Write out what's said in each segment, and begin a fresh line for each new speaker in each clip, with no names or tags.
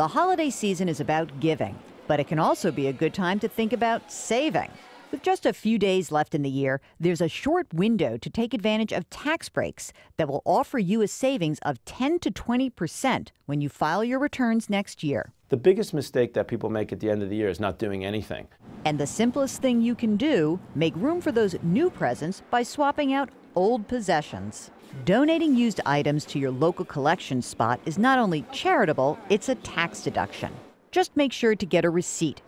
The holiday season is about giving, but it can also be a good time to think about saving. With just a few days left in the year, there's a short window to take advantage of tax breaks that will offer you a savings of 10 to 20 percent when you file your returns next year. The biggest
mistake that people make at the end of the year is not doing anything.
And the simplest thing you can do, make room for those new presents by swapping out old possessions. Donating used items to your local collection spot is not only charitable, it's a tax deduction. Just make sure to get a receipt.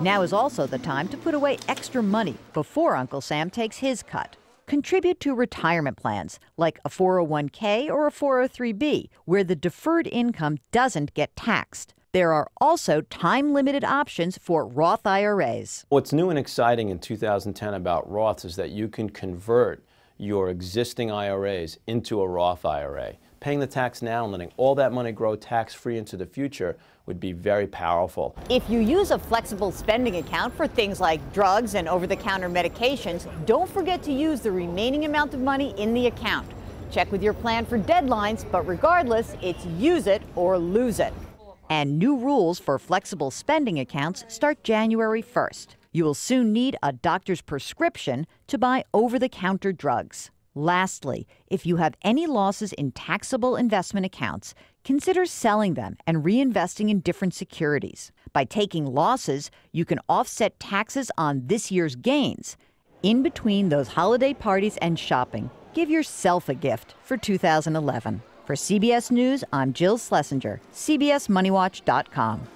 Now is also the time to put away extra money before Uncle Sam takes his cut. Contribute to retirement plans like a 401k or a 403b, where the deferred income doesn't get taxed. There are also time limited options for Roth IRAs.
What's new and exciting in 2010 about Roth is that you can convert your existing IRAs into a Roth IRA. Paying the tax now and letting all that money grow tax free into the future would be very powerful.
If you use a flexible spending account for things like drugs and over the counter medications, don't forget to use the remaining amount of money in the account. Check with your plan for deadlines, but regardless, it's use it or lose it. And new rules for flexible spending accounts start January 1st. You will soon need a doctor's prescription to buy over the counter drugs. Lastly, if you have any losses in taxable investment accounts, consider selling them and reinvesting in different securities. By taking losses, you can offset taxes on this year's gains. In between those holiday parties and shopping, give yourself a gift for 2011. For CBS News, I'm Jill Schlesinger, CBSMoneyWatch.com.